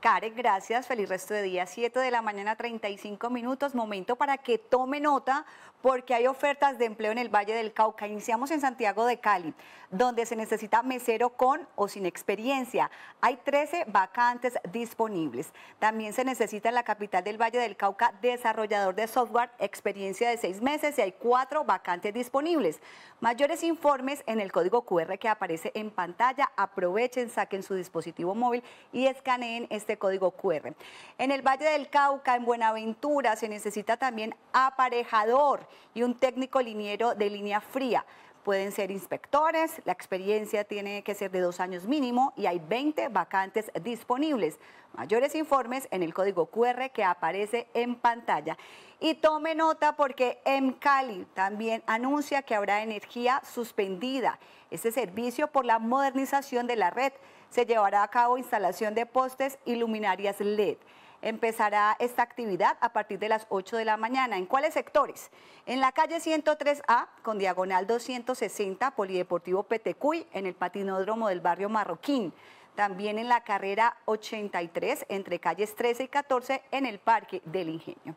Karen, gracias. Feliz resto de día. 7 de la mañana, 35 minutos. Momento para que tome nota porque hay ofertas de empleo en el Valle del Cauca. Iniciamos en Santiago de Cali, donde se necesita mesero con o sin experiencia. Hay 13 vacantes disponibles. También se necesita en la capital del Valle del Cauca desarrollador de software, experiencia de seis meses y hay cuatro vacantes disponibles. Mayores informes en el código QR que aparece en pantalla. Aprovechen, saquen su dispositivo móvil y escaneen este este código QR. En el Valle del Cauca, en Buenaventura, se necesita también aparejador y un técnico liniero de línea fría pueden ser inspectores, la experiencia tiene que ser de dos años mínimo y hay 20 vacantes disponibles. Mayores informes en el código QR que aparece en pantalla. Y tome nota porque MCALI también anuncia que habrá energía suspendida. Este servicio por la modernización de la red se llevará a cabo instalación de postes y luminarias LED empezará esta actividad a partir de las 8 de la mañana. ¿En cuáles sectores? En la calle 103A, con diagonal 260, Polideportivo Petecuy, en el patinódromo del barrio Marroquín. También en la carrera 83, entre calles 13 y 14, en el Parque del Ingenio.